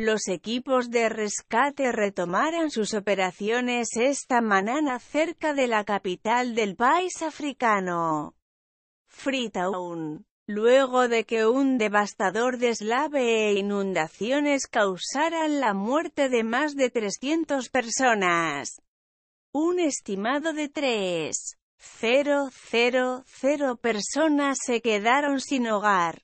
Los equipos de rescate retomaran sus operaciones esta mañana cerca de la capital del país africano, Freetown, luego de que un devastador deslave e inundaciones causaran la muerte de más de 300 personas. Un estimado de 3.000 personas se quedaron sin hogar.